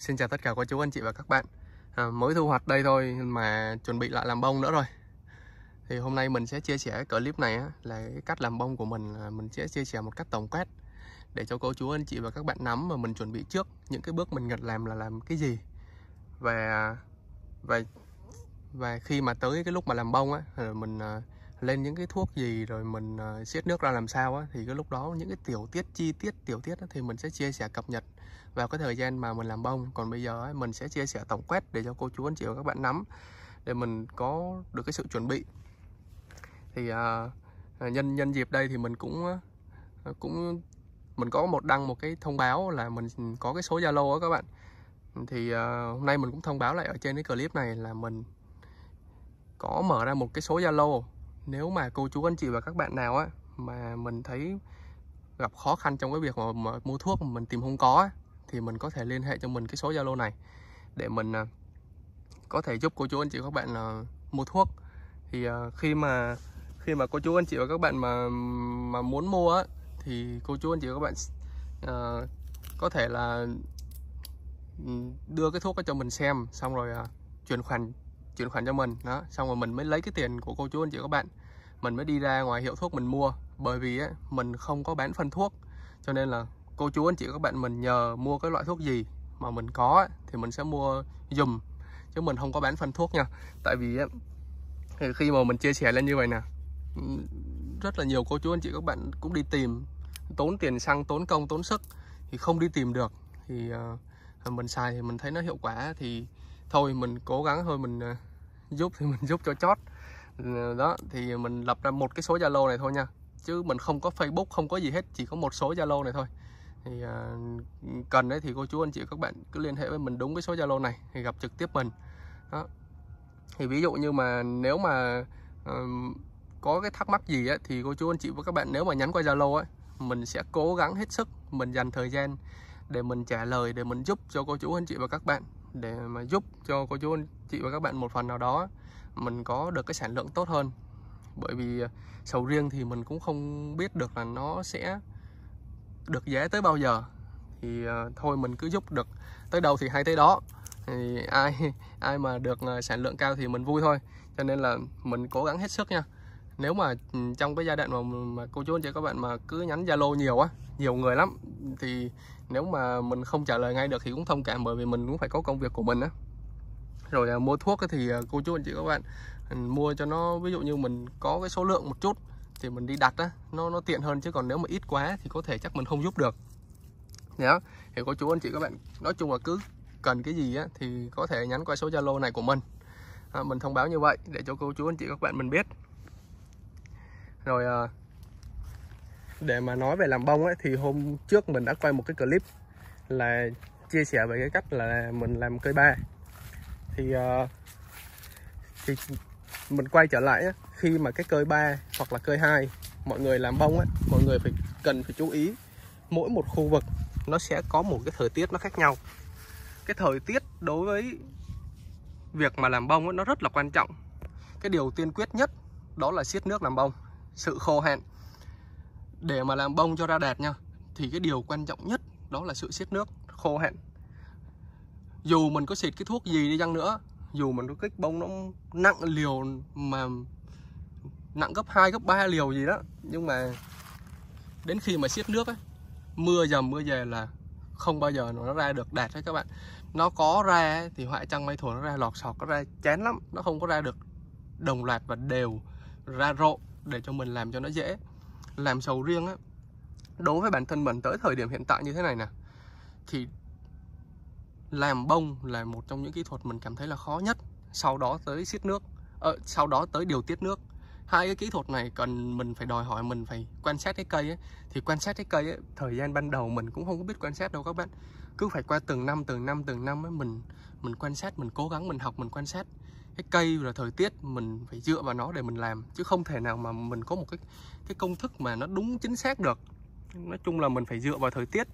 Xin chào tất cả cô chú anh chị và các bạn à, Mới thu hoạch đây thôi mà chuẩn bị lại làm bông nữa rồi Thì hôm nay mình sẽ chia sẻ clip này á, là cái cách làm bông của mình Mình sẽ chia sẻ một cách tổng quát Để cho cô chú anh chị và các bạn nắm mà mình chuẩn bị trước Những cái bước mình cần làm là làm cái gì Và và và khi mà tới cái lúc mà làm bông á mình à, lên những cái thuốc gì rồi mình uh, à, siết nước ra làm sao á thì cái lúc đó những cái tiểu tiết chi tiết tiểu tiết á, thì mình sẽ chia sẻ cập nhật vào cái thời gian mà mình làm bông còn bây giờ ấy, mình sẽ chia sẻ tổng quát để cho cô chú anh chị và các bạn nắm để mình có được cái sự chuẩn bị thì uh, nhân nhân dịp đây thì mình cũng cũng mình có một đăng một cái thông báo là mình có cái số zalo á các bạn thì uh, hôm nay mình cũng thông báo lại ở trên cái clip này là mình có mở ra một cái số Zalo nếu mà cô chú anh chị và các bạn nào á mà mình thấy gặp khó khăn trong cái việc mà, mà mua thuốc mà mình tìm không có á, thì mình có thể liên hệ cho mình cái số Zalo này để mình uh, có thể giúp cô chú anh chị và các bạn là mua thuốc thì uh, khi mà khi mà cô chú anh chị và các bạn mà mà muốn mua á thì cô chú anh chị và các bạn uh, có thể là ừ, đưa cái thuốc cho mình xem xong rồi uh, chuyển khoản chuyển khoản cho mình đó xong rồi mình mới lấy cái tiền của cô chú anh chị các bạn mình mới đi ra ngoài hiệu thuốc mình mua bởi vì á, mình không có bán phân thuốc cho nên là cô chú anh chị các bạn mình nhờ mua cái loại thuốc gì mà mình có thì mình sẽ mua dùm chứ mình không có bán phân thuốc nha tại vì khi mà mình chia sẻ lên như vậy nè rất là nhiều cô chú anh chị các bạn cũng đi tìm tốn tiền xăng tốn công tốn sức thì không đi tìm được thì ờ, mình xài thì mình thấy nó hiệu quả thì thôi mình cố gắng thôi mình ờ, giúp thì mình giúp cho chót đó thì mình lập ra một cái số zalo này thôi nha chứ mình không có facebook không có gì hết chỉ có một số zalo này thôi thì uh, cần đấy thì cô chú anh chị các bạn cứ liên hệ với mình đúng cái số zalo này thì gặp trực tiếp mình đó thì ví dụ như mà nếu mà uh, có cái thắc mắc gì ấy, thì cô chú anh chị và các bạn nếu mà nhắn qua zalo ấy mình sẽ cố gắng hết sức mình dành thời gian để mình trả lời để mình giúp cho cô chú anh chị và các bạn để mà giúp cho cô chú anh chị và các bạn một phần nào đó mình có được cái sản lượng tốt hơn bởi vì à, sầu riêng thì mình cũng không biết được là nó sẽ được giá tới bao giờ thì à, thôi mình cứ giúp được tới đâu thì hay tới đó thì ai ai mà được à, sản lượng cao thì mình vui thôi cho nên là mình cố gắng hết sức nha nếu mà ừ, trong cái giai đoạn mà, mà cô chú anh chị các bạn mà cứ nhắn zalo nhiều á nhiều người lắm thì nếu mà mình không trả lời ngay được thì cũng thông cảm bởi vì mình cũng phải có công việc của mình á rồi là mua thuốc thì à, cô chú anh chị các bạn ừ, mua cho nó ví dụ như mình có cái số lượng một chút thì mình đi đặt á nó nó tiện hơn chứ còn nếu mà ít quá thì có thể chắc mình không giúp được nhá thì cô chú anh chị các bạn nói chung là cứ cần cái gì á thì có thể nhắn qua số zalo này của mình à, mình thông báo như vậy để cho cô chú anh chị các bạn mình biết rồi à, để mà nói về làm bông ấy thì hôm trước mình đã quay một cái clip là chia sẻ về cái cách là mình làm cây ba thì ờ, thì mình quay trở lại khi mà cái cơi 3 hoặc là cơi 2 mọi người làm bông á, mọi người phải cần phải chú ý mỗi một khu vực nó sẽ có một cái thời tiết nó khác nhau. Cái thời tiết đối với việc mà làm bông ấy, nó rất là quan trọng. Cái điều tiên quyết nhất đó là siết nước làm bông, sự khô hạn. Để mà làm bông cho ra đạt nha, thì cái điều quan trọng nhất đó là sự siết nước, khô hạn dù mình có xịt cái thuốc gì đi chăng nữa dù mình có kích bông nó nặng liều mà nặng gấp 2, gấp 3 liều gì đó nhưng mà đến khi mà xiết nước ấy mưa dầm mưa về là không bao giờ nó ra được đạt hết các bạn nó có ra thì hoại trăng mây thuở nó ra lọt sọt nó ra chán lắm nó không có ra được đồng loạt và đều ra rộ để cho mình làm cho nó dễ làm sầu riêng á đối với bản thân mình tới thời điểm hiện tại như thế này nè thì làm bông là một trong những kỹ thuật mình cảm thấy là khó nhất sau đó tới xiết nước ờ, sau đó tới điều tiết nước hai cái kỹ thuật này cần mình phải đòi hỏi mình phải quan sát cái cây ấy thì quan sát cái cây ấy thời gian ban đầu mình cũng không có biết quan sát đâu các bạn cứ phải qua từng năm từng năm từng năm ấy mình mình quan sát mình cố gắng mình học mình quan sát cái cây rồi thời tiết mình phải dựa vào nó để mình làm chứ không thể nào mà mình có một cái cái công thức mà nó đúng chính xác được nói chung là mình phải dựa vào thời tiết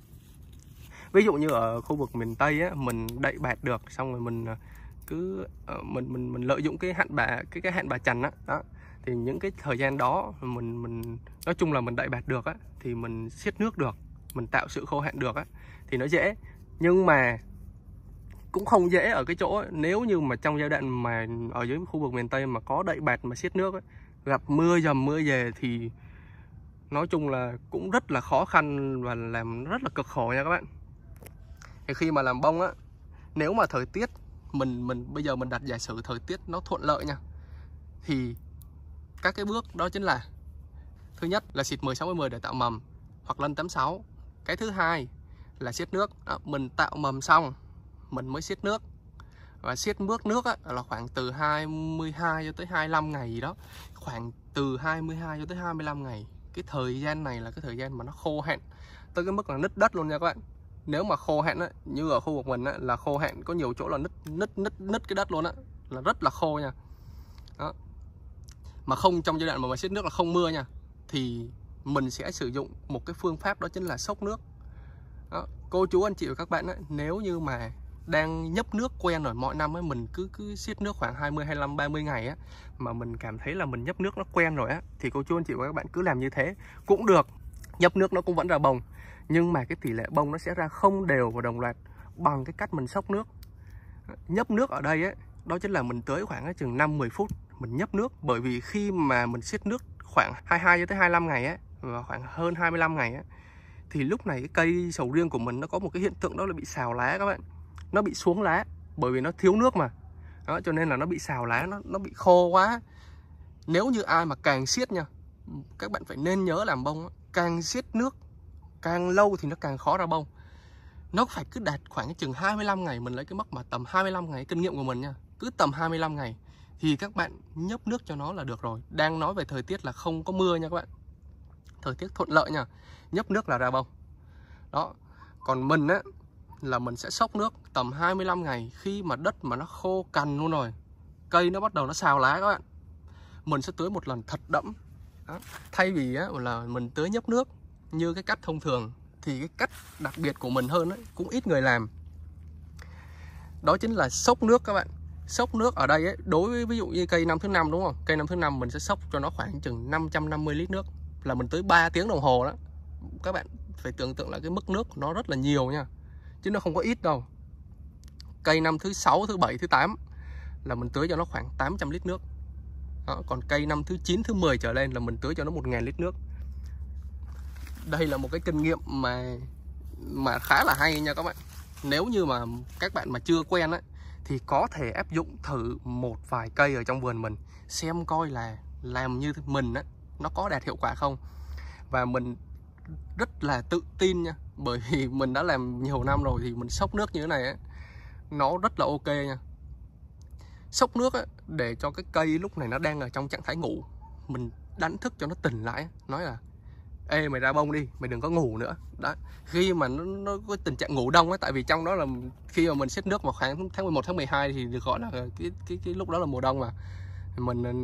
ví dụ như ở khu vực miền tây á, mình đậy bạt được xong rồi mình ờ, cứ ờ, mình mình mình lợi dụng cái hạn bà cái cái hạn bà chằn á đó, thì những cái thời gian đó mình mình nói chung là mình đậy bạt được á thì mình siết nước được mình tạo sự khô hạn được á thì nó dễ nhưng mà cũng không dễ ở cái chỗ nếu như mà trong giai đoạn mà ở dưới khu vực miền tây mà có đậy bạt mà siết nước ấy, gặp mưa dầm mưa về thì nói chung là cũng rất là khó khăn và làm rất là cực khổ nha các bạn thì khi mà làm bông á nếu mà thời tiết mình mình bây giờ mình đặt giả sử thời tiết nó thuận lợi nha thì các cái bước đó chính là thứ nhất là xịt 10 60 10 để tạo mầm hoặc lân 86 cái thứ hai là xiết nước à, mình tạo mầm xong mình mới xiết nước và xiết bước nước á, là khoảng từ 22 cho tới 25 ngày gì đó khoảng từ 22 cho tới 25 ngày cái thời gian này là cái thời gian mà nó khô hẹn tới cái mức là nứt đất luôn nha các bạn nếu mà khô hạn á, như ở khu vực mình á, là khô hạn có nhiều chỗ là nứt nứt nứt nứt cái đất luôn á là rất là khô nha đó mà không trong giai đoạn mà mà xịt nước là không mưa nha thì mình sẽ sử dụng một cái phương pháp đó chính là sốc nước đó. cô chú anh chị và các bạn á, nếu như mà đang nhấp nước quen rồi mọi năm ấy mình cứ cứ xiết nước khoảng 20 25 30 ngày á mà mình cảm thấy là mình nhấp nước nó quen rồi á thì cô chú anh chị và các bạn cứ làm như thế cũng được nhấp nước nó cũng vẫn ra bồng nhưng mà cái tỷ lệ bông nó sẽ ra không đều và đồng loạt bằng cái cách mình sóc nước nhấp nước ở đây ấy, đó chính là mình tới khoảng chừng 5-10 phút mình nhấp nước bởi vì khi mà mình siết nước khoảng 22 cho tới 25 ngày ấy, và khoảng hơn 25 ngày ấy, thì lúc này cái cây sầu riêng của mình nó có một cái hiện tượng đó là bị xào lá các bạn nó bị xuống lá bởi vì nó thiếu nước mà đó, cho nên là nó bị xào lá nó nó bị khô quá nếu như ai mà càng siết nha các bạn phải nên nhớ làm bông càng siết nước càng lâu thì nó càng khó ra bông nó phải cứ đạt khoảng chừng 25 ngày mình lấy cái mốc mà tầm 25 ngày kinh nghiệm của mình nha cứ tầm 25 ngày thì các bạn nhấp nước cho nó là được rồi đang nói về thời tiết là không có mưa nha các bạn thời tiết thuận lợi nha nhấp nước là ra bông đó còn mình á là mình sẽ sốc nước tầm 25 ngày khi mà đất mà nó khô cằn luôn rồi cây nó bắt đầu nó xào lá các bạn mình sẽ tưới một lần thật đẫm thay vì á, là mình tưới nhấp nước như cái cách thông thường thì cái cách đặc biệt của mình hơn ấy, cũng ít người làm đó chính là sốc nước các bạn sốc nước ở đây ấy, đối với ví dụ như cây năm thứ năm đúng không cây năm thứ năm mình sẽ sốc cho nó khoảng chừng 550 lít nước là mình tới 3 tiếng đồng hồ đó các bạn phải tưởng tượng là cái mức nước nó rất là nhiều nha chứ nó không có ít đâu cây năm thứ sáu thứ bảy thứ 8 là mình tưới cho nó khoảng 800 lít nước đó, còn cây năm thứ 9 thứ 10 trở lên là mình tưới cho nó 1.000 lít nước đây là một cái kinh nghiệm mà mà khá là hay nha các bạn nếu như mà các bạn mà chưa quen ấy, thì có thể áp dụng thử một vài cây ở trong vườn mình xem coi là làm như mình ấy, nó có đạt hiệu quả không và mình rất là tự tin nha bởi vì mình đã làm nhiều năm rồi thì mình sốc nước như thế này ấy, nó rất là ok nha sốc nước ấy, để cho cái cây lúc này nó đang ở trong trạng thái ngủ mình đánh thức cho nó tỉnh lại nói là ê mày ra bông đi mày đừng có ngủ nữa đó khi mà nó, nó có tình trạng ngủ đông ấy tại vì trong đó là khi mà mình xếp nước vào khoảng tháng 11 tháng 12 thì được gọi là cái cái cái lúc đó là mùa đông mà mình ừ,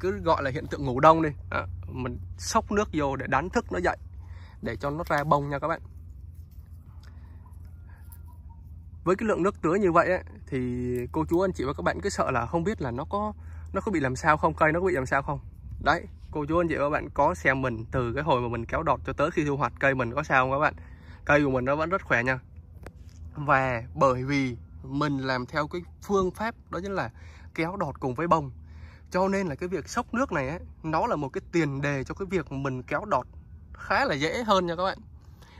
cứ gọi là hiện tượng ngủ đông đi đó. mình sốc nước vô để đánh thức nó dậy để cho nó ra bông nha các bạn với cái lượng nước tưới như vậy ấy, thì cô chú anh chị và các bạn cứ sợ là không biết là nó có nó có bị làm sao không cây nó có bị làm sao không đấy cô chú anh chị các bạn có xem mình từ cái hồi mà mình kéo đọt cho tới khi thu hoạch cây mình có sao không các bạn cây của mình nó vẫn rất khỏe nha và bởi vì mình làm theo cái phương pháp đó chính là kéo đọt cùng với bông cho nên là cái việc sốc nước này ấy, nó là một cái tiền đề cho cái việc mình kéo đọt khá là dễ hơn nha các bạn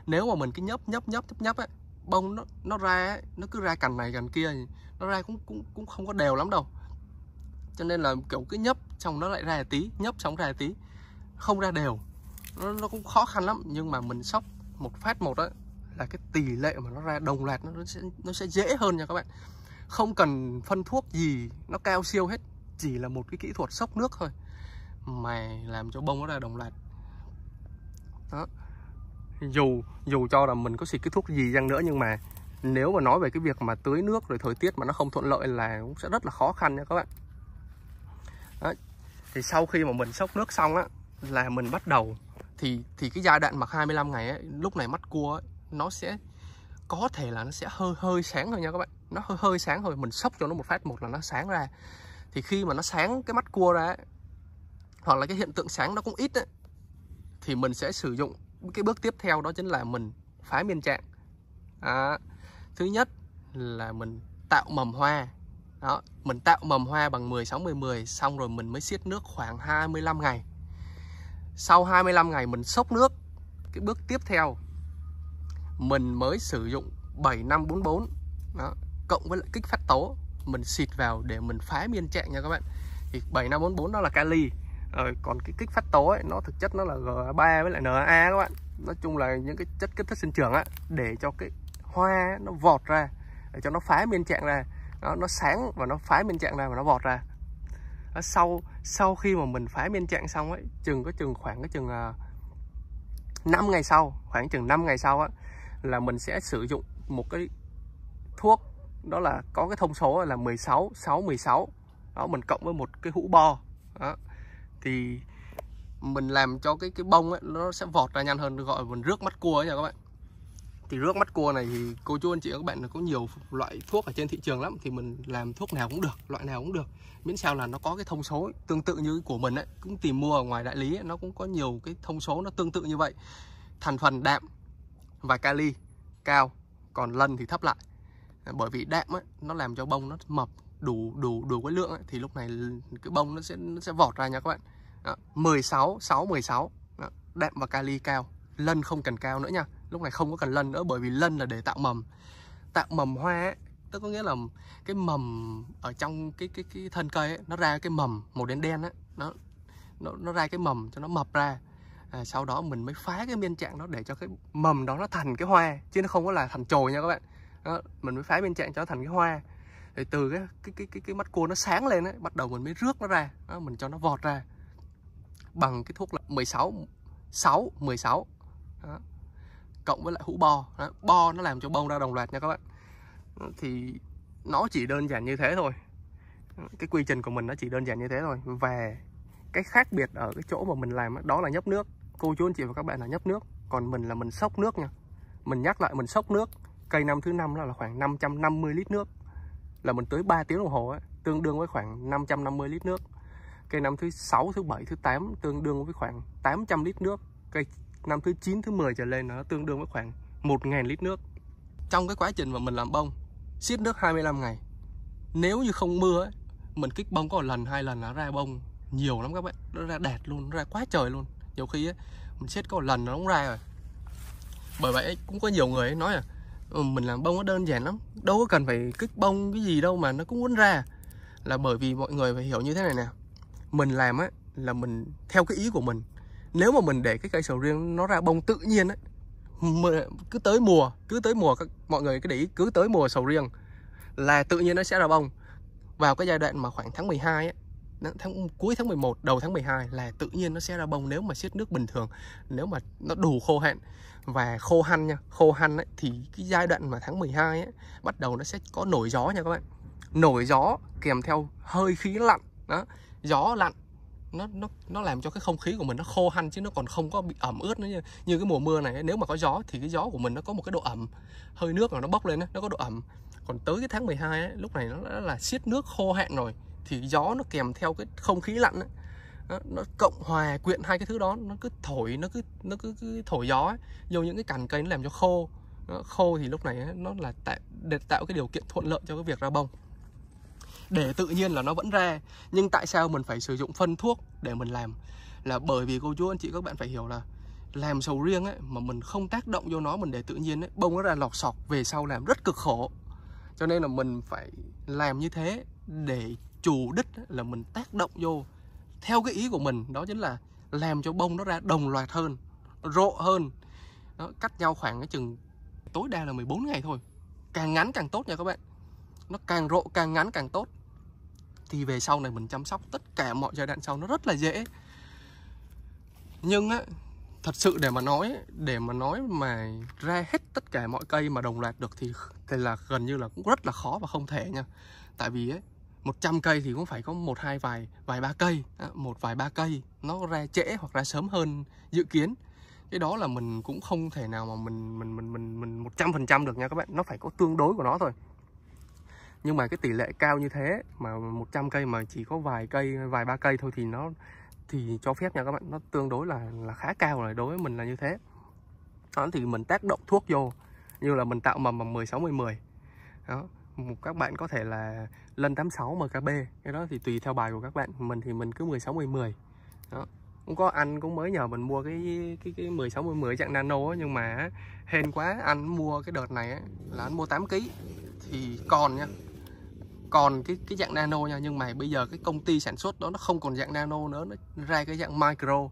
nếu mà mình cứ nhấp nhấp nhấp nhấp nhấp ấy, bông nó nó ra ấy, nó cứ ra cành này cành kia nó ra cũng cũng cũng không có đều lắm đâu cho nên là kiểu cứ nhấp trong nó lại ra tí nhấp xong ra tí không ra đều nó, nó cũng khó khăn lắm nhưng mà mình sóc một phát một đó là cái tỷ lệ mà nó ra đồng loạt nó, nó sẽ nó sẽ dễ hơn nha các bạn không cần phân thuốc gì nó cao siêu hết chỉ là một cái kỹ thuật sốc nước thôi mà làm cho bông nó ra đồng loạt đó dù dù cho là mình có xịt cái thuốc gì chăng nữa nhưng mà nếu mà nói về cái việc mà tưới nước rồi thời tiết mà nó không thuận lợi là cũng sẽ rất là khó khăn nha các bạn đó, thì sau khi mà mình sốc nước xong á là mình bắt đầu thì thì cái giai đoạn mặc 25 ngày ấy, lúc này mắt cua ấy, nó sẽ có thể là nó sẽ hơi hơi sáng thôi nha các bạn nó hơi hơi sáng thôi mình sốc cho nó một phát một là nó sáng ra thì khi mà nó sáng cái mắt cua ra ấy, hoặc là cái hiện tượng sáng nó cũng ít ấy, thì mình sẽ sử dụng cái bước tiếp theo đó chính là mình phái miên trạng à, thứ nhất là mình tạo mầm hoa đó mình tạo mầm hoa bằng 10 60 10 xong rồi mình mới xiết nước khoảng 25 ngày. Sau 25 ngày mình sốc nước. Cái bước tiếp theo mình mới sử dụng 7544 đó, cộng với lại kích phát tố mình xịt vào để mình phá miên trạng nha các bạn. Thì 7544 đó là kali. Rồi còn cái kích phát tố ấy nó thực chất nó là GA3 với lại NA các bạn. Nói chung là những cái chất kích thích sinh trưởng á để cho cái hoa nó vọt ra để cho nó phá miên trạng ra nó nó sáng và nó phái bên trạng ra và nó vọt ra ở sau sau khi mà mình phái bên trạng xong ấy chừng có chừng khoảng cái chừng uh, à, 5 ngày sau khoảng chừng 5 ngày sau á là mình sẽ sử dụng một cái thuốc đó là có cái thông số là 16 6 16 đó mình cộng với một cái hũ bo đó. thì mình làm cho cái cái bông ấy, nó sẽ vọt ra nhanh hơn gọi mình rước mắt cua ấy nha các bạn thì rước mắt cua này thì cô chú anh chị các bạn có nhiều loại thuốc ở trên thị trường lắm thì mình làm thuốc nào cũng được loại nào cũng được miễn sao là nó có cái thông số tương tự như của mình ấy, cũng tìm mua ở ngoài đại lý ấy, nó cũng có nhiều cái thông số nó tương tự như vậy thành phần đạm và kali cao còn lân thì thấp lại bởi vì đạm ấy, nó làm cho bông nó mập đủ đủ đủ cái lượng ấy, thì lúc này cái bông nó sẽ nó sẽ vọt ra nha các bạn Đó, 16 6 16 Đó, đạm và kali cao lân không cần cao nữa nha lúc này không có cần lân nữa bởi vì lân là để tạo mầm tạo mầm hoa ấy, tức có nghĩa là cái mầm ở trong cái cái cái thân cây ấy, nó ra cái mầm màu đen đen ấy, nó nó nó ra cái mầm cho nó mập ra à, sau đó mình mới phá cái biên trạng đó để cho cái mầm đó nó thành cái hoa chứ nó không có là thành chồi nha các bạn đó, mình mới phá biên trạng cho nó thành cái hoa thì từ cái cái cái cái, cái mắt cua nó sáng lên ấy, bắt đầu mình mới rước nó ra đó, mình cho nó vọt ra bằng cái thuốc là 16 6 16 đó cộng với lại hũ bo đó. bo nó làm cho bông ra đồng loạt nha các bạn thì nó chỉ đơn giản như thế thôi cái quy trình của mình nó chỉ đơn giản như thế thôi và cái khác biệt ở cái chỗ mà mình làm đó là nhấp nước cô chú anh chị và các bạn là nhấp nước còn mình là mình sốc nước nha mình nhắc lại mình sốc nước cây năm thứ năm là khoảng 550 lít nước là mình tưới 3 tiếng đồng hồ ấy, tương đương với khoảng 550 lít nước cây năm thứ sáu thứ bảy thứ 8 tương đương với khoảng 800 lít nước cây năm thứ 9 thứ 10 trở lên nó tương đương với khoảng 1.000 lít nước trong cái quá trình mà mình làm bông xiết nước 25 ngày nếu như không mưa ấy, mình kích bông có một lần hai lần nó ra bông nhiều lắm các bạn nó ra đẹp luôn nó ra quá trời luôn nhiều khi ấy, mình xiết có một lần nó cũng ra rồi bởi vậy cũng có nhiều người ấy nói là ừ, mình làm bông nó đơn giản lắm đâu có cần phải kích bông cái gì đâu mà nó cũng muốn ra là bởi vì mọi người phải hiểu như thế này nè mình làm á là mình theo cái ý của mình nếu mà mình để cái cây sầu riêng nó ra bông tự nhiên ấy, cứ tới mùa cứ tới mùa các mọi người cứ để ý cứ tới mùa sầu riêng là tự nhiên nó sẽ ra bông vào cái giai đoạn mà khoảng tháng 12 ấy, tháng cuối tháng 11 đầu tháng 12 là tự nhiên nó sẽ ra bông nếu mà siết nước bình thường nếu mà nó đủ khô hạn và khô hanh nha khô hanh ấy, thì cái giai đoạn mà tháng 12 ấy, bắt đầu nó sẽ có nổi gió nha các bạn nổi gió kèm theo hơi khí lạnh đó gió lạnh nó nó nó làm cho cái không khí của mình nó khô hanh chứ nó còn không có bị ẩm ướt nữa như, như cái mùa mưa này nếu mà có gió thì cái gió của mình nó có một cái độ ẩm hơi nước mà nó bốc lên nó có độ ẩm còn tới cái tháng 12 ấy, lúc này nó đã là siết nước khô hạn rồi thì gió nó kèm theo cái không khí lạnh ấy. Nó, nó cộng hòa quyện hai cái thứ đó nó cứ thổi nó cứ nó cứ, cứ thổi gió ấy, vô những cái cành cây nó làm cho khô nó khô thì lúc này ấy, nó là tạo để tạo cái điều kiện thuận lợi cho cái việc ra bông để tự nhiên là nó vẫn ra nhưng tại sao mình phải sử dụng phân thuốc để mình làm là bởi vì cô chú anh chị các bạn phải hiểu là làm sầu riêng ấy mà mình không tác động vô nó mình để tự nhiên ấy bông nó ra lọt sọc về sau làm rất cực khổ cho nên là mình phải làm như thế để chủ đích là mình tác động vô theo cái ý của mình đó chính là làm cho bông nó ra đồng loạt hơn rộ hơn nó cách nhau khoảng cái chừng tối đa là 14 ngày thôi càng ngắn càng tốt nha các bạn nó càng rộ càng ngắn càng tốt thì về sau này mình chăm sóc tất cả mọi giai đoạn sau nó rất là dễ nhưng á thật sự để mà nói để mà nói mà ra hết tất cả mọi cây mà đồng loạt được thì thì là gần như là cũng rất là khó và không thể nha tại vì ấy, 100 cây thì cũng phải có một hai vài vài ba cây một vài ba cây nó ra trễ hoặc ra sớm hơn dự kiến cái đó là mình cũng không thể nào mà mình mình mình mình mình một trăm phần trăm được nha các bạn nó phải có tương đối của nó thôi nhưng mà cái tỷ lệ cao như thế mà 100 cây mà chỉ có vài cây vài ba cây thôi thì nó thì cho phép nha các bạn nó tương đối là là khá cao rồi đối với mình là như thế đó thì mình tác động thuốc vô như là mình tạo mầm bằng 10 60 10 đó các bạn có thể là lên 86 MKB cái đó thì tùy theo bài của các bạn mình thì mình cứ 16 10 10 đó cũng có anh cũng mới nhờ mình mua cái cái cái 16 10 10 dạng nano á nhưng mà hên quá anh mua cái đợt này á là anh mua 8 kg thì còn nha còn cái cái dạng nano nha nhưng mà bây giờ cái công ty sản xuất đó nó không còn dạng nano nữa nó ra cái dạng micro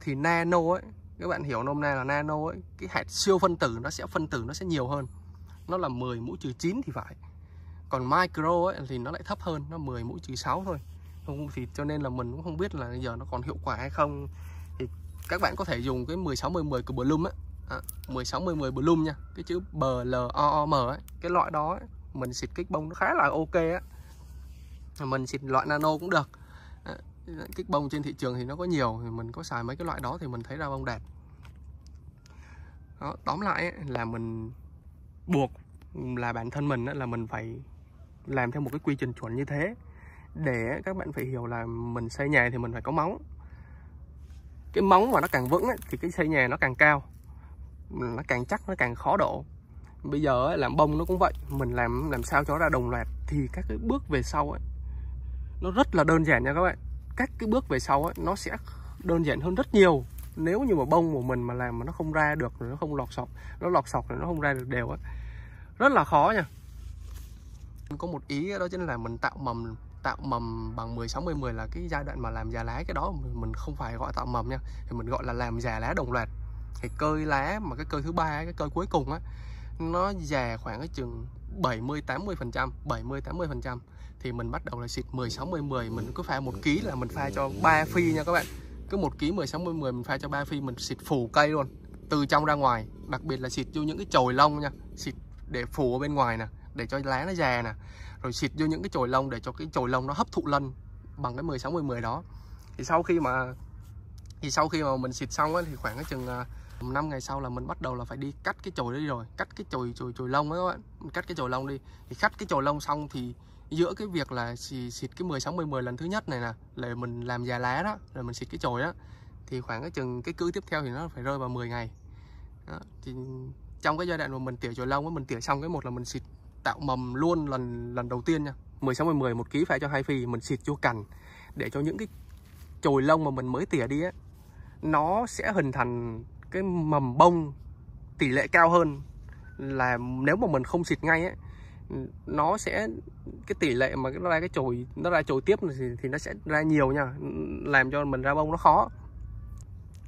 thì nano ấy các bạn hiểu nôm na là nano ấy cái hạt siêu phân tử nó sẽ phân tử nó sẽ nhiều hơn nó là 10 mũ trừ 9 thì phải còn micro ấy thì nó lại thấp hơn nó 10 mũ trừ 6 thôi không thì cho nên là mình cũng không biết là giờ nó còn hiệu quả hay không thì các bạn có thể dùng cái 16 10 10 của Bloom á à, 16 10 10 Bloom nha cái chữ B L O O M ấy cái loại đó ấy, mình xịt kích bông nó khá là ok á mình xịt loại nano cũng được ờ, kích bông trên thị trường thì nó có nhiều thì mình có xài mấy cái loại đó thì mình thấy ra bông đẹp đó, tóm lại là mình buộc là bản thân mình là mình phải làm theo một cái quy trình chuẩn như thế để các bạn phải hiểu là mình xây nhà thì mình phải có móng cái móng mà nó càng vững thì cái xây nhà nó càng cao nó càng chắc nó càng khó đổ bây giờ ấy, làm bông nó cũng vậy mình làm làm sao cho nó ra đồng loạt thì các cái bước về sau ấy nó rất là đơn giản nha các bạn các cái bước về sau ấy nó sẽ đơn giản hơn rất nhiều nếu như mà bông của mình mà làm mà nó không ra được nó không lọt sọc nó lọt sọc thì nó không ra được đều ấy rất là khó nha có một ý đó chính là mình tạo mầm tạo mầm bằng 10 60 10 là cái giai đoạn mà làm già lá cái đó mình không phải gọi tạo mầm nha thì mình gọi là làm già lá đồng loạt thì cơi lá mà cái cơi thứ ba cái cơi cuối cùng á nó già khoảng ở chừng 70 80 phần trăm 70 80 phần trăm thì mình bắt đầu là xịt 10 60 10 mình cứ pha một ký là mình pha cho 3 phi nha các bạn cứ một ký 10 60 10 mình pha cho 3 phi mình xịt phủ cây luôn từ trong ra ngoài đặc biệt là xịt vô những cái chồi lông nha xịt để phủ ở bên ngoài nè để cho lá nó già nè rồi xịt vô những cái chồi lông để cho cái chồi lông nó hấp thụ lân bằng cái 10 60 10 đó thì sau khi mà thì sau khi mà mình xịt xong á, thì khoảng cái chừng à, 5 ngày sau là mình bắt đầu là phải đi cắt cái chồi đi rồi cắt cái chồi chồi chồi lông ấy các bạn cắt cái chồi lông đi thì cắt cái chồi lông xong thì giữa cái việc là xịt cái 10 60 10 lần thứ nhất này là là mình làm già lá đó rồi mình xịt cái chồi đó thì khoảng cái chừng cái cứ tiếp theo thì nó phải rơi vào 10 ngày đó. thì trong cái giai đoạn mà mình tỉa chồi lông ấy, mình tỉa xong cái một là mình xịt tạo mầm luôn lần lần đầu tiên nha 10 60 10 một ký phải cho hai phi mình xịt vô cành để cho những cái chồi lông mà mình mới tỉa đi ấy, nó sẽ hình thành cái mầm bông tỷ lệ cao hơn là nếu mà mình không xịt ngay ấy nó sẽ cái tỷ lệ mà nó ra cái chồi nó ra chồi tiếp thì, thì nó sẽ ra nhiều nha làm cho mình ra bông nó khó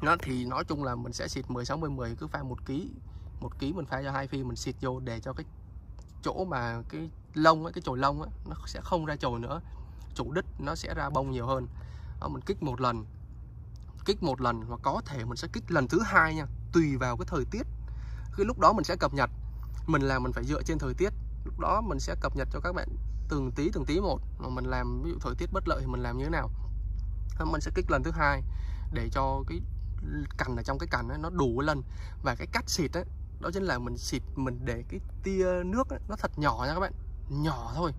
nó thì nói chung là mình sẽ xịt 10 60 10 cứ pha một ký một ký mình pha cho hai phi mình xịt vô để cho cái chỗ mà cái lông ấy, cái chồi lông ấy, nó sẽ không ra chồi nữa chủ đích nó sẽ ra bông nhiều hơn đó, mình kích một lần kích một lần hoặc có thể mình sẽ kích lần thứ hai nha tùy vào cái thời tiết khi lúc đó mình sẽ cập nhật mình làm mình phải dựa trên thời tiết lúc đó mình sẽ cập nhật cho các bạn từng tí từng tí một mà mình làm ví dụ thời tiết bất lợi thì mình làm như thế nào mình sẽ kích lần thứ hai để cho cái cành ở trong cái cành nó đủ lần và cái cách xịt ấy, đó chính là mình xịt mình để cái tia nước ấy, nó thật nhỏ nha các bạn nhỏ thôi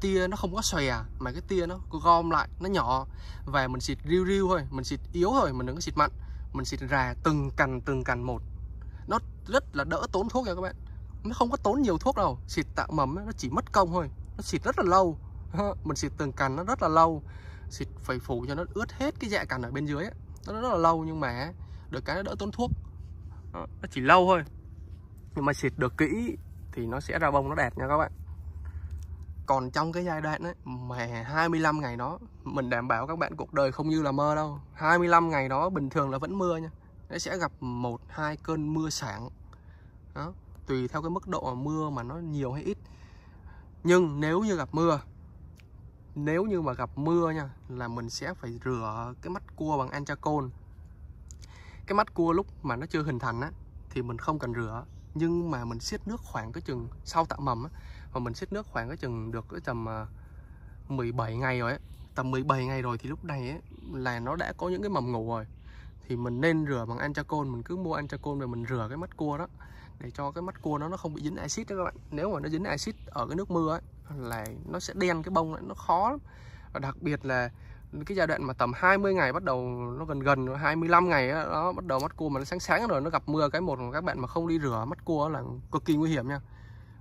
tia nó không có xòe à, mà cái tia nó gom lại nó nhỏ và mình xịt riu riu thôi mình xịt yếu thôi mình đừng có xịt mạnh mình xịt rà từng cành từng cành một nó rất là đỡ tốn thuốc nha các bạn nó không có tốn nhiều thuốc đâu xịt tạo mầm nó chỉ mất công thôi nó xịt rất là lâu mình xịt từng cành nó rất là lâu xịt phải phủ cho nó ướt hết cái dạ cành ở bên dưới nó rất là lâu nhưng mà được cái nó đỡ tốn thuốc nó chỉ lâu thôi nhưng mà xịt được kỹ thì nó sẽ ra bông nó đẹp nha các bạn còn trong cái giai đoạn ấy mẹ 25 ngày đó mình đảm bảo các bạn cuộc đời không như là mơ đâu 25 ngày đó bình thường là vẫn mưa nha nó sẽ gặp một hai cơn mưa sáng đó tùy theo cái mức độ mưa mà nó nhiều hay ít nhưng nếu như gặp mưa nếu như mà gặp mưa nha là mình sẽ phải rửa cái mắt cua bằng antracon cái mắt cua lúc mà nó chưa hình thành á thì mình không cần rửa nhưng mà mình xiết nước khoảng cái chừng sau tạo mầm á mà mình xịt nước khoảng cái chừng được cái tầm 17 à, ngày rồi ấy. tầm 17 ngày rồi thì lúc này ấy, là nó đã có những cái mầm ngủ rồi thì mình nên rửa bằng anchacon mình cứ mua anchacon rồi mình rửa cái mắt cua đó để cho cái mắt cua nó nó không bị dính axit đó các bạn nếu mà nó dính axit ở cái nước mưa ấy, là nó sẽ đen cái bông lại nó khó lắm và đặc biệt là cái giai đoạn mà tầm 20 ngày bắt đầu nó gần gần 25 ngày đó, đó bắt đầu mắt cua mà nó sáng sáng rồi nó gặp mưa cái một các bạn mà không đi rửa mắt cua là cực kỳ nguy hiểm nha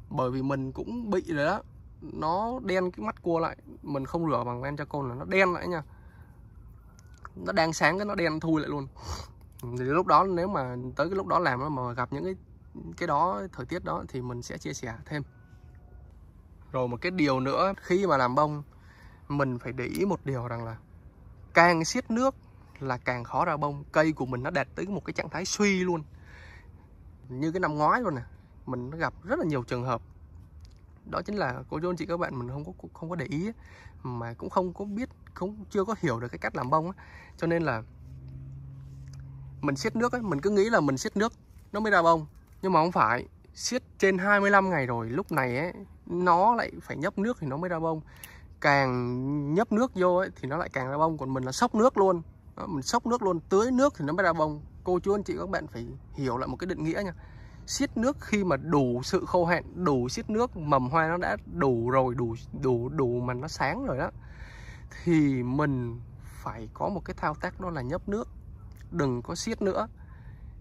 bởi vì mình cũng bị rồi đó nó đen cái mắt cua lại mình không rửa bằng len cho côn là nó đen lại nha nó đang sáng cái nó đen thui lại luôn thì lúc đó nếu mà tới cái lúc đó làm mà gặp những cái cái đó thời tiết đó thì mình sẽ chia sẻ thêm rồi một cái điều nữa khi mà làm bông mình phải để ý một điều rằng là càng siết nước là càng khó ra bông cây của mình nó đạt tới một cái trạng thái suy luôn như cái năm ngoái luôn nè mình gặp rất là nhiều trường hợp đó chính là cô chú anh chị các bạn mình không có không có để ý mà cũng không có biết không chưa có hiểu được cái cách làm bông cho nên là mình xiết nước ấy, mình cứ nghĩ là mình xiết nước nó mới ra bông nhưng mà không phải xiết trên 25 ngày rồi lúc này ấy, nó lại phải nhấp nước thì nó mới ra bông càng nhấp nước vô ấy, thì nó lại càng ra bông còn mình là sốc nước luôn mình sốc nước luôn tưới nước thì nó mới ra bông cô chú anh chị các bạn phải hiểu lại một cái định nghĩa nha siết nước khi mà đủ sự khô hạn đủ siết nước mầm hoa nó đã đủ rồi đủ đủ đủ mà nó sáng rồi đó thì mình phải có một cái thao tác đó là nhấp nước đừng có siết nữa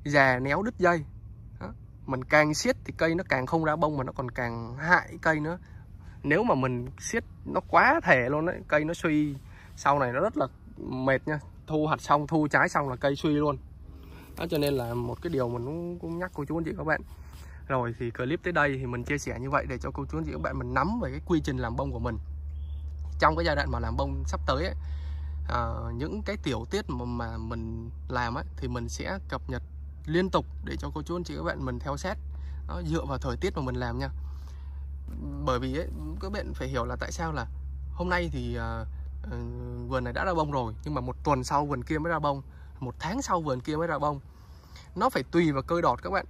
già néo đứt dây đó. mình càng siết thì cây nó càng không ra bông mà nó còn càng hại cây nữa nếu mà mình siết nó quá thể luôn ấy cây nó suy sau này nó rất là mệt nha thu hạt xong thu trái xong là cây suy luôn đó cho nên là một cái điều mình cũng, cũng nhắc cô chú anh chị các bạn rồi thì clip tới đây thì mình chia sẻ như vậy để cho cô chú anh chị các bạn mình nắm về cái quy trình làm bông của mình trong cái giai đoạn mà làm bông sắp tới ấy, à, những cái tiểu tiết mà, mà mình làm ấy, thì mình sẽ cập nhật liên tục để cho cô chú anh chị các bạn mình theo xét nó dựa vào thời tiết mà mình làm nha bởi vì ấy, các bạn phải hiểu là tại sao là hôm nay thì uh, vườn này đã ra bông rồi nhưng mà một tuần sau vườn kia mới ra bông một tháng sau vườn kia mới ra bông nó phải tùy vào cơi đọt các bạn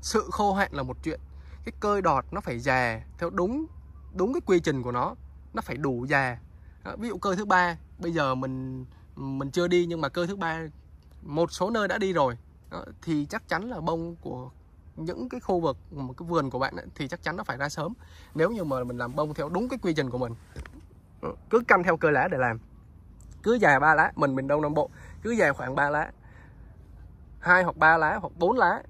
sự khô hạn là một chuyện cái cơi đọt nó phải già theo đúng đúng cái quy trình của nó nó phải đủ già đó, ví dụ cơi thứ ba bây giờ mình mình chưa đi nhưng mà cơi thứ ba một số nơi đã đi rồi đó, thì chắc chắn là bông của những cái khu vực một cái vườn của bạn ấy, thì chắc chắn nó phải ra sớm nếu như mà mình làm bông theo đúng cái quy trình của mình ờ, cứ canh theo cơ lá để làm cứ dài ba lá mình mình đông nam bộ cứ dài khoảng 3 lá hai hoặc ba lá hoặc bốn lá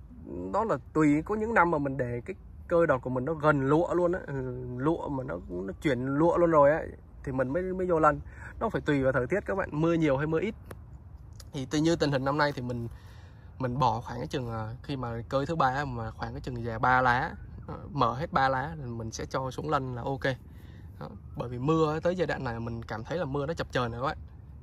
đó là tùy có những năm mà mình để cái cơ đọt của mình nó gần lụa luôn á ừ, lụa mà nó nó chuyển lụa luôn rồi á thì mình mới mới vô lần. nó phải tùy vào thời tiết các bạn mưa nhiều hay mưa ít thì tuy như tình hình năm nay thì mình mình bỏ khoảng cái chừng ờ, khi mà cơi thứ ba mà khoảng cái chừng già ba lá ờ, mở hết ba lá thì mình sẽ cho xuống lăn là ok bởi vì mưa tới giai đoạn này mình cảm thấy là mưa nó chập chờn rồi các bạn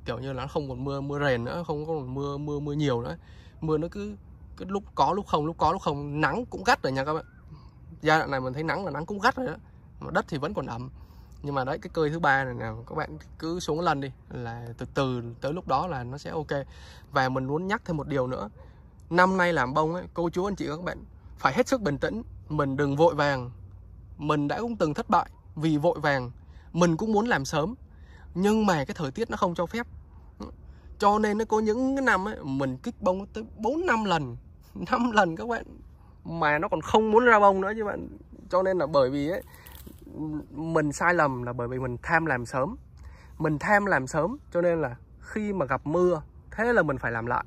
kiểu như là không còn mưa mưa rền nữa không còn mưa mưa mưa nhiều nữa mưa nó cứ cứ lúc có lúc không lúc có lúc không nắng cũng gắt rồi nha các bạn giai đoạn này mình thấy nắng là nắng cũng gắt rồi đó mà đất thì vẫn còn ẩm nhưng mà đấy cái cơi thứ ba này nè các bạn cứ xuống lần đi là từ từ tới lúc đó là nó sẽ ok và mình muốn nhắc thêm một điều nữa năm nay làm bông ấy cô chú anh chị các bạn phải hết sức bình tĩnh mình đừng vội vàng mình đã cũng từng thất bại vì vội vàng mình cũng muốn làm sớm nhưng mà cái thời tiết nó không cho phép cho nên nó có những cái năm ấy, mình kích bông tới 4 năm lần 5 lần các bạn mà nó còn không muốn ra bông nữa chứ bạn cho nên là bởi vì ấy, mình sai lầm là bởi vì mình tham làm sớm mình tham làm sớm cho nên là khi mà gặp mưa thế là mình phải làm lại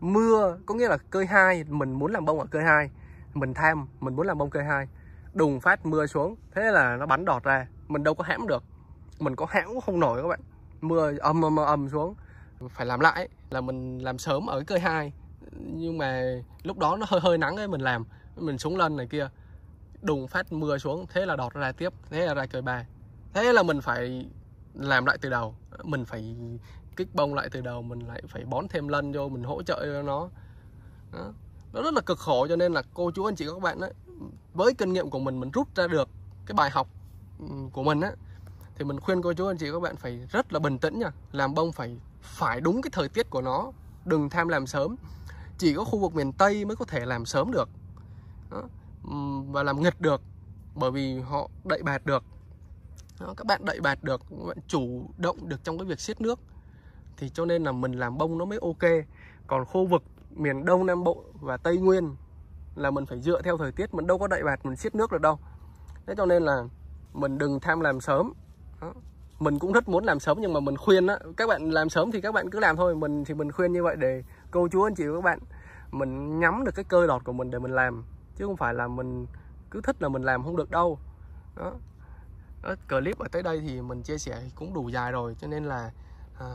mưa có nghĩa là cơi hai mình muốn làm bông ở cơi hai mình tham mình muốn làm bông cơi hai đùng phát mưa xuống thế là nó bắn đọt ra mình đâu có hãm được mình có hãm cũng không nổi các bạn mưa ầm ầm ầm xuống phải làm lại là mình làm sớm ở cái cơi hai nhưng mà lúc đó nó hơi hơi nắng ấy mình làm mình xuống lên này kia đùng phát mưa xuống thế là đọt ra tiếp thế là ra cơi ba thế là mình phải làm lại từ đầu mình phải kích bông lại từ đầu mình lại phải bón thêm lân vô mình hỗ trợ cho nó đó. nó rất là cực khổ cho nên là cô chú anh chị các bạn ấy, với kinh nghiệm của mình mình rút ra được cái bài học ừ, của mình á thì mình khuyên cô chú anh chị các bạn phải rất là bình tĩnh nha làm bông phải phải đúng cái thời tiết của nó đừng tham làm sớm chỉ có khu vực miền tây mới có thể làm sớm được đó. và làm nghịch được bởi vì họ đậy bạt được đó, các bạn đậy bạt được các bạn chủ động được trong cái việc xiết nước thì cho nên là mình làm bông nó mới ok còn khu vực miền đông nam bộ và tây nguyên là mình phải dựa theo thời tiết mình đâu có đậy bạt mình xiết nước được đâu thế cho nên là mình đừng tham làm sớm đó mình cũng rất muốn làm sớm nhưng mà mình khuyên á các bạn làm sớm thì các bạn cứ làm thôi mình thì mình khuyên như vậy để cô chú anh chị và các bạn mình nhắm được cái cơ đọt của mình để mình làm chứ không phải là mình cứ thích là mình làm không được đâu đó, đó clip ở tới đây thì mình chia sẻ cũng đủ dài rồi cho nên là à,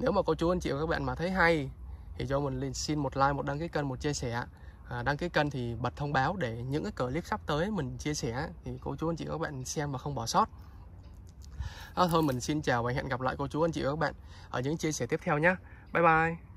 nếu mà cô chú anh chị và các bạn mà thấy hay thì cho mình lên xin một like một đăng ký kênh một chia sẻ à, đăng ký kênh thì bật thông báo để những cái clip sắp tới mình chia sẻ thì cô chú anh chị các bạn xem mà không bỏ sót à, thôi mình xin chào và hẹn gặp lại cô chú anh chị và các bạn ở những chia sẻ tiếp theo nhé bye bye